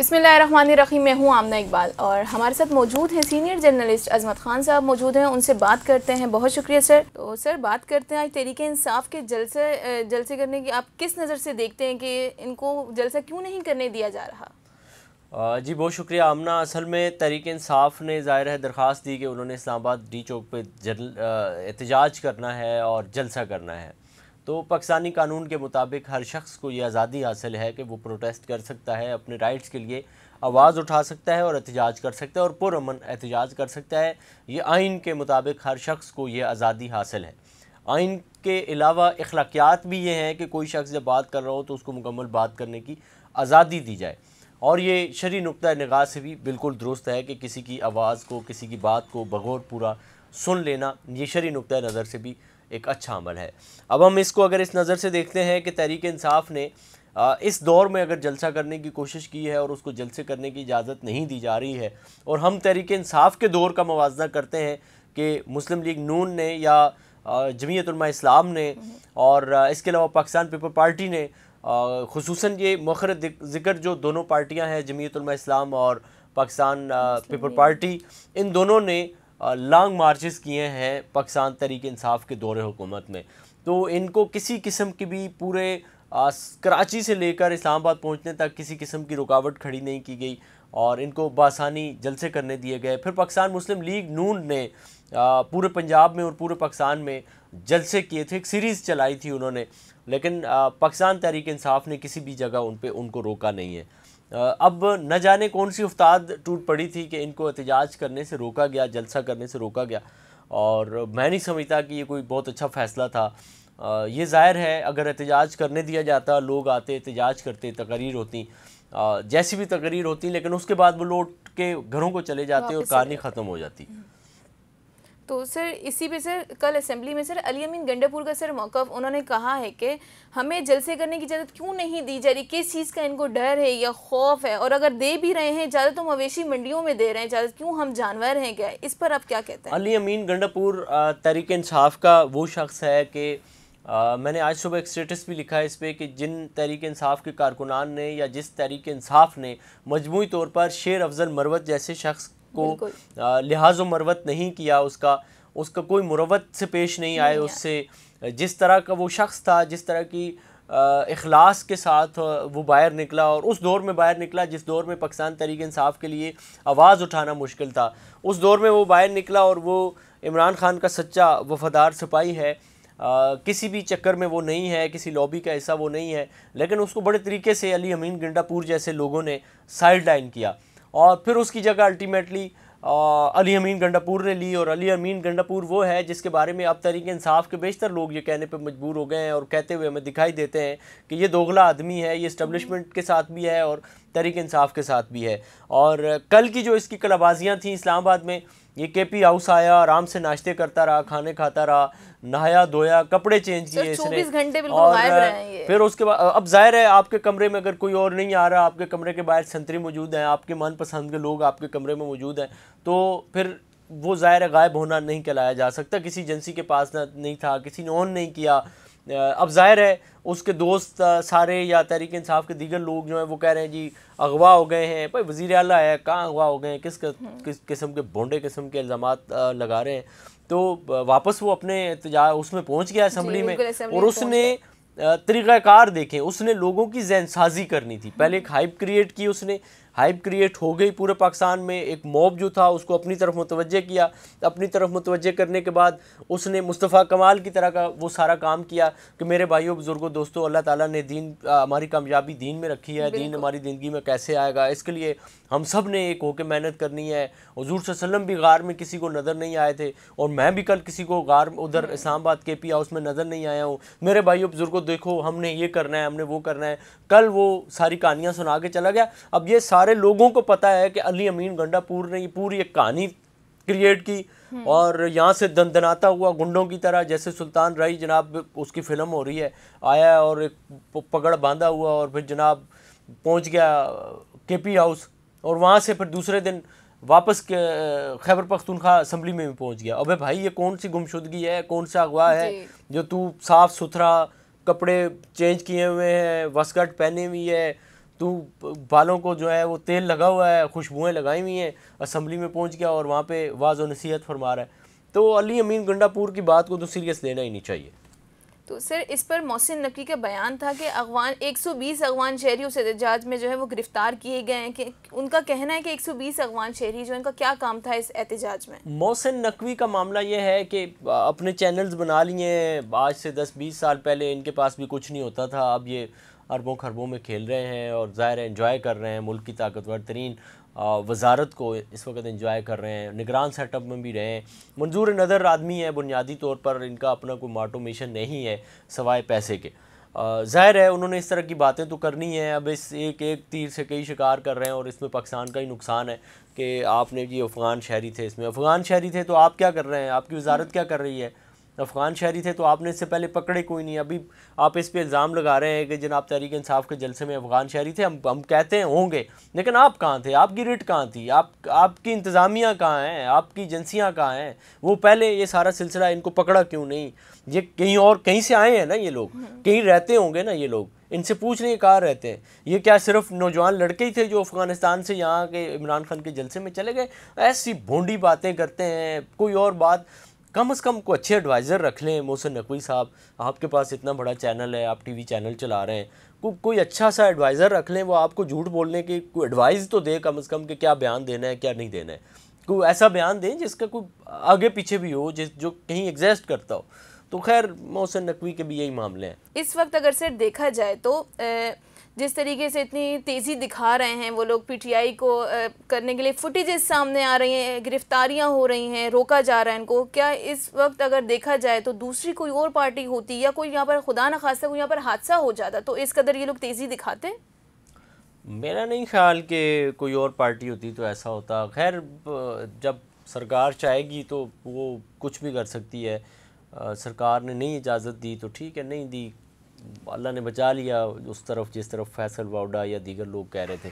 बिसमीम मैं हूँ आमना इकबाल और हमारे साथ मौजूद हैं सीनियर जर्नलिस्ट अजमत खान साहब मौजूद हैं उनसे बात करते हैं बहुत शुक्रिया सर तो सर बात करते हैं आज तरीके इंसाफ के जलसे जलसे करने की आप किस नज़र से देखते हैं कि इनको जलसा क्यों नहीं करने दिया जा रहा जी बहुत शुक्रिया आमना असल में तहरीक इंसाफ ने ज़ाहिर है दरख्वास्त दी कि उन्होंने इस्लामाबाद डी चौक पर एहतजाज करना है और जलसा करना है तो पाकिस्तानी कानून के मुताबिक हर शख्स को ये आज़ादी हासिल है कि वो प्रोटेस्ट कर सकता है अपने राइट्स के लिए आवाज़ उठा सकता है और एहतजाज कर सकता है और पुरमन एहतजाज कर सकता है ये आइन के मुताबिक हर शख्स को ये आज़ादी हासिल है आइन के अलावा अखलाकियात भी ये हैं कि कोई शख्स जब बात कर रहा हो तो उसको मुकम्मल बात करने की आज़ादी दी जाए और ये शरी नुक़ नगाह से भी बिल्कुल दुरुस्त है कि किसी की आवाज़ को किसी की बात को बगौर पूरा सुन लेना ये शरी नुक़ नज़र से भी एक अच्छा अमल है अब हम इसको अगर इस नज़र से देखते हैं कि तहरीक इंसाफ ने इस दौर में अगर जलसा करने की कोशिश की है और उसको जलसे करने की इजाज़त नहीं दी जा रही है और हम तहरीक इंसाफ के दौर का मुजना करते हैं कि मुस्लिम लीग नून ने या जमीयतलमा इस्लाम ने और इसके अलावा पाकिस्तान पीपल पार्टी ने खसूस ये मखर ज़िक्र जो दोनों पार्टियाँ हैं जमीयतलमा इस्लाम और पाकिस्तान पीपल पार्टी इन दोनों ने लॉन्ग मार्चेस किए हैं पाकिस्तान तरीके इंसाफ के दौरे हुकूमत में तो इनको किसी किस्म की भी पूरे कराची से लेकर इस्लामाबाद पहुंचने तक किसी किस्म की रुकावट खड़ी नहीं की गई और इनको बासानी जलसे करने दिए गए फिर पाकिस्तान मुस्लिम लीग नून ने पूरे पंजाब में और पूरे पाकिस्तान में जलसे किए थे एक सीरीज़ चलाई थी उन्होंने लेकिन पाकिस्तान तहरीक इंसाफ ने किसी भी जगह उन पर उनको रोका नहीं है अब न जाने कौन सी उस्ताद टूट पड़ी थी कि इनको एहतजाज करने से रोका गया जलसा करने से रोका गया और मैं नहीं समझता कि ये कोई बहुत अच्छा फ़ैसला था ये ज़ाहिर है अगर एहतजाज करने दिया जाता लोग आते एहतजाज करते तकरीर होती जैसी भी तकरीर होती लेकिन उसके बाद वो लौट के घरों को चले जाते और कहानी ख़त्म हो जाती तो सर इसी पे सर कल असेंबली में सर अली अमीन गंडापुर का सर मौका उन्होंने कहा है कि हमें जलसे करने की इजाज़त क्यों नहीं दी जा रही किस चीज़ का इनको डर है या खौफ है और अगर दे भी रहे हैं इजाज़त तो मवेशी मंडियों में दे रहे हैं इजाज़त क्यों हम जानवर हैं क्या इस पर आप क्या कहते हैं अली अमीन गंडापुर तहरीक इंसाफ का वो शख्स है कि मैंने आज सुबह एक स्टेटस भी लिखा है इस पर कि जिन तहरीक इंसाफ के कारकुनान ने या जिस तहरीक इंसाफ ने मजमू तौर पर शेर अफजल मरवत जैसे शख्स को लिहाज मरवत नहीं किया उसका उसका कोई मुरवत से पेश नहीं, नहीं आए उससे जिस तरह का वो शख्स था जिस तरह की अखलास के साथ वो बाहर निकला और उस दौर में बाहर निकला जिस दौर में पाकिस्तान तहरीक इंसाफ के लिए आवाज़ उठाना मुश्किल था उस दौर में वो बाहर निकला और वो इमरान खान का सच्चा वफादार सिपाही है आ, किसी भी चक्कर में वो नहीं है किसी लॉबी का ऐसा वो नहीं है लेकिन उसको बड़े तरीके से अली अमीन गिंडापुर जैसे लोगों ने साइड लाइन किया और फिर उसकी जगह अल्टीमेटली अली अमीन गंडापुर ने ली और अली अमीन गंडापुर वो है जिसके बारे में अब तरीके इंसाफ के बेशतर लोग ये कहने पे मजबूर हो गए हैं और कहते हुए हमें दिखाई देते हैं कि ये दोगला आदमी है ये इस्टबलिशमेंट के साथ भी है और तरीके इंसाफ के साथ भी है और कल की जो इसकी कलाबाजियाँ थी इस्लामाबाद में ये के पी हाउस आया आराम से नाश्ते करता रहा खाने खाता रहा नहाया धोया कपड़े चेंज किए इसने घंटे और फिर उसके बाद अब जाहिर है आपके कमरे में अगर कोई और नहीं आ रहा आपके कमरे के बाहर संतरी मौजूद हैं आपके मनपसंद के लोग आपके कमरे में मौजूद हैं तो फिर वो ज़ाहिर गायब होना नहीं कहलाया जा सकता किसी एजेंसी के पास नहीं था किसी ने ऑन नहीं किया अब जाहिर है उसके दोस्त सारे या तहरीक इंसाफ के दीगर लोग जो हैं वो कह रहे हैं जी अगवा हो गए हैं भाई वज़ी अला है कहाँ अगवा हो गए हैं किस हम्म। किस किस्म के भोंडे किस्म के इल्ज़ाम लगा रहे हैं तो वापस वो अपने उसमें पहुँच गया असम्बली में और उसने तरीक़ाकार देखें उसने लोगों की जहन साजी करनी थी पहले एक हाइप क्रिएट की उसने हाइप क्रिएट हो गई पूरे पाकिस्तान में एक मॉब जो था उसको अपनी तरफ मुतवजह किया अपनी तरफ मुतवजह करने के बाद उसने मुस्तफ़ा कमाल की तरह का वो सारा काम किया कि मेरे भाइयों बुज़ुर्गों दोस्तों अल्लाह ताला ने दीन हमारी कामयाबी दीन में रखी है दीन हमारी ज़िंदगी में कैसे आएगा इसके लिए हम सब ने एक होकर मेहनत करनी है हजूर वसलम भी गार में किसी को नज़र नहीं आए थे और मैं भी कल किसी को गार उधर हम्म। इस्लामाबाद के पी हाउस में नज़र नहीं आया हूँ मेरे भाइयों बुज़ुर्गों देखो हमने ये करना है हमने वो करना है कल वो सारी कहानियाँ सुना के चला गया अब ये सारे लोगों को पता है कि अली अमीन गंडापुर ने ये पूरी एक कहानी क्रिएट की हम्म। और यहाँ से दन दनाता हुआ गुंडों की तरह जैसे सुल्तान राई जनाब उसकी फ़िल्म हो रही है आया और एक पकड़ बांधा हुआ और फिर जनाब पहुँच गया के पी हाउस और वहाँ से फिर दूसरे दिन वापस खैबर पख्तूनख्वा असम्बली में भी पहुँच गया अबे भाई ये कौन सी गुमशुदगी है कौन सा अगवा है जो तू साफ़ सुथरा कपड़े चेंज किए हुए हैं वस्कट पहने हुई है तो बालों को जो है वो तेल लगा हुआ है खुशबुएँ लगाई हुई हैं असम्बली में पहुँच गया और वहाँ पर वाज व नसीहत फरमा रहा है तो अली अमीन गंडापुर की बात को तो सीरियस लेना ही नहीं चाहिए तो सर इस पर मोहसिन नकवी का बयान था कि अगवान 120 अगवान शहरी उस एहतजाज में जो है वो गिरफ्तार किए गए हैं कि उनका कहना है कि 120 अगवान शहरी जो इनका क्या काम था इस एहतजाज में मोहसिन नकवी का मामला ये है कि अपने चैनल्स बना लिए हैं आज से 10-20 साल पहले इनके पास भी कुछ नहीं होता था अब ये अरबों खरबों में खेल रहे हैं और ज़ाहिर इन्जॉय कर रहे हैं मुल्क की ताकतवर तरीन वजारत को इस वक्त इंजॉय कर रहे हैं निगरान सेटअप में भी रहे हैं मंजूर नदर आदमी है बुनियादी तौर पर इनका अपना कोई माटोमेशन नहीं है सवाए पैसे के ज़ाहिर है उन्होंने इस तरह की बातें तो करनी है अब इस एक एक तीर से कई शिकार कर रहे हैं और इसमें पाकिस्तान का ही नुकसान है कि आपने जी अफ़गान शहरी थे इसमें अफ़गान शहरी थे तो आप क्या कर रहे हैं आपकी वजारत क्या कर रही है अफ़गान शहरी थे तो आपने इससे पहले पकड़े कोई नहीं अभी आप इस पर इल्ज़ाम लगा रहे हैं कि जनाब तहरीक इंसाफ के जलसे में अफ़गान शहरी थे हम हम कहते हैं होंगे लेकिन आप कहाँ थे आपकी रिट कहाँ थी आप आपकी इंतज़ामिया कहाँ हैं आपकी एजेंसियाँ कहाँ हैं वो पहले ये सारा सिलसिला इनको पकड़ा क्यों नहीं ये कहीं और कहीं से आए हैं ना ये लोग हम्म। कहीं रहते होंगे ना ये लोग इनसे पूछ रहे कहाँ रहते हैं ये क्या सिर्फ नौजवान लड़के ही थे जो अफ़गानिस्तान से यहाँ के इमरान खान के जलसे में चले गए ऐसी भोंडी बातें करते हैं कोई और बात कम से कम को अच्छे एडवाइज़र रख लें मोहसिन नकवी साहब आपके पास इतना बड़ा चैनल है आप टीवी चैनल चला रहे हैं को, कोई अच्छा सा एडवाइज़र रख लें वो आपको झूठ बोलने की कोई एडवाइस तो दे कम से कम कि क्या बयान देना है क्या नहीं देना है कोई ऐसा बयान दें जिसका कोई आगे पीछे भी हो जिस जो कहीं एग्जिस्ट करता हो तो खैर मोहसिन नकवी के भी यही मामले हैं इस वक्त अगर सर देखा जाए तो ए... जिस तरीके से इतनी तेज़ी दिखा रहे हैं वो लोग पीटीआई को करने के लिए फुटेजेस सामने आ रही हैं गिरफ्तारियां हो रही हैं रोका जा रहा है इनको क्या इस वक्त अगर देखा जाए तो दूसरी कोई और पार्टी होती या कोई यहाँ पर खुदा न खासा कोई यहाँ पर हादसा हो जाता तो इस कदर ये लोग तेज़ी दिखाते हैं मेरा नहीं ख्याल कि कोई और पार्टी होती तो ऐसा होता खैर जब सरकार चाहेगी तो वो कुछ भी कर सकती है आ, सरकार ने नहीं इजाज़त दी तो ठीक है नहीं दी अल्लाह ने बचा लिया उस तरफ जिस तरफ फैसल वाउडा या दीगर लोग कह रहे थे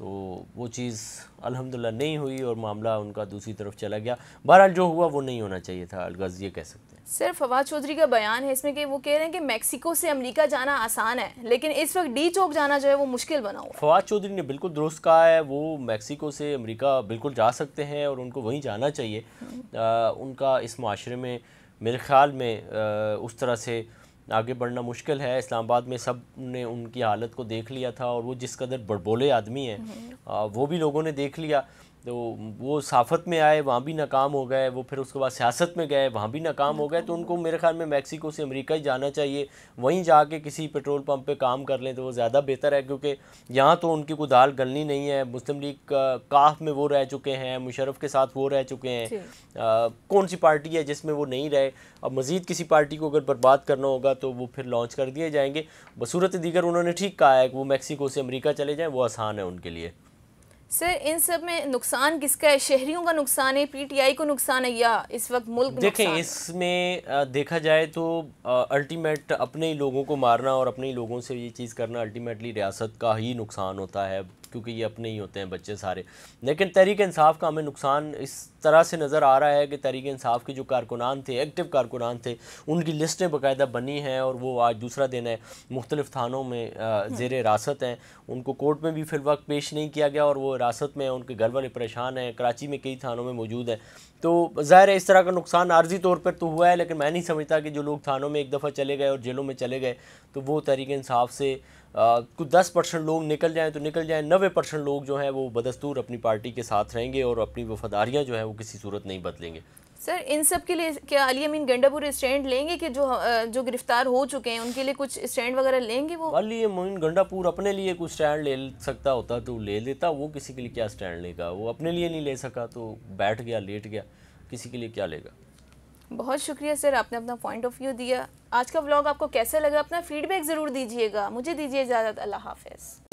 तो वो चीज़ अलहमदिल्ला नहीं हुई और मामला उनका दूसरी तरफ चला गया बहरहाल जो हुआ वो नहीं होना चाहिए था अलगज ये कह सकते हैं सिर्फ फवाद चौधरी का बयान है इसमें कि वो कह रहे हैं कि मेक्सिको से अमेरिका जाना आसान है लेकिन इस वक्त डी चौक जाना जो है वो मुश्किल बना हुआ फवाद चौधरी ने बिल्कुल दुरुस्त कहा है वो मैक्सिको से अमरीका बिल्कुल जा सकते हैं और उनको वहीं जाना चाहिए हम्म। आ, उनका इस माशरे में मेरे ख्याल में आ, उस तरह से आगे बढ़ना मुश्किल है इस्लामाबाद में सब ने उनकी हालत को देख लिया था और वो जिस कदर बड़बोले आदमी हैं हम्म। वो भी लोगों ने देख लिया तो वो साफत में आए वहाँ भी नाकाम हो गए वो फिर उसके बाद सियासत में गए वहाँ भी नाकाम हो गए तो उनको मेरे ख्याल में मैक्सिको से अमेरिका ही जाना चाहिए वहीं जाके किसी पेट्रोल पंप पे काम कर लें तो वो ज़्यादा बेहतर है क्योंकि यहाँ तो उनकी कोई दाल गलनी नहीं है मुस्लिम लीग काफ में वो रह चुके हैं मुशरफ के साथ वो रह चुके हैं आ, कौन सी पार्टी है जिसमें वो नहीं रहे अब मज़ीद किसी पार्टी को अगर बर्बाद करना होगा तो वो फिर लॉन्च कर दिए जाएंगे बसूरत दीगर उन्होंने ठीक कहा है कि वो मैक्सिको से अमरीका चले जाएँ वो आसान है उनके लिए सर इन सब में नुकसान किसका है शहरियों का नुकसान है पीटीआई को नुकसान है या इस वक्त मुल्क देखें इसमें देखा जाए तो अल्टीमेट अपने ही लोगों को मारना और अपने ही लोगों से ये चीज़ करना अल्टीमेटली रियासत का ही नुकसान होता है क्योंकि ये अपने ही होते हैं बच्चे सारे लेकिन तहरीक इंसाफ का हमें नुकसान इस तरह से नज़र आ रहा है कि तहरीक इंसाफ के जो कारकुनान थे एक्टिव कारकुनान थे उनकी लिस्टें बाकायदा बनी हैं और वो आज दूसरा दिन है मुख्तलिफ थानों में हम्म। जेर हिरासत हैं उनको कोर्ट में भी फिल वक्त पेश नहीं किया गया और वो हिरासत में उनके घर वाले परेशान हैं कराची में कई थानों में मौजूद हैं तो ज़ाहिर है इस तरह का नुकसान आर्जी तौर पर तो हुआ है लेकिन मैं नहीं समझता कि जो लोग थानों में एक दफ़ा चले गए और जेलों में चले गए तो वो तहरीक इंसाफ से कुछ दस परसेंट लोग निकल जाएं तो निकल जाएं नबे परसेंट लोग जो हैं वो बदस्तूर अपनी पार्टी के साथ रहेंगे और अपनी वफादारियाँ जो हैं वो किसी सूरत नहीं बदलेंगे सर इन सब के लिए क्या अली अमीन गंडापुर स्टैंड लेंगे कि जो जो गिरफ्तार हो चुके हैं उनके लिए कुछ स्टैंड वगैरह लेंगे वो अली अमीन गंडापुर अपने लिए कुछ स्टैंड ले सकता होता तो ले लेता वो किसी के लिए क्या स्टैंड लेगा वो अपने लिए नहीं ले सका तो बैठ गया लेट गया किसी के लिए क्या लेगा बहुत शुक्रिया सर आपने अपना पॉइंट ऑफ व्यू दिया आज का व्लॉग आपको कैसा लगा अपना फीडबैक ज़रूर दीजिएगा मुझे दीजिए इजाज़त अल्लाह हाफिज़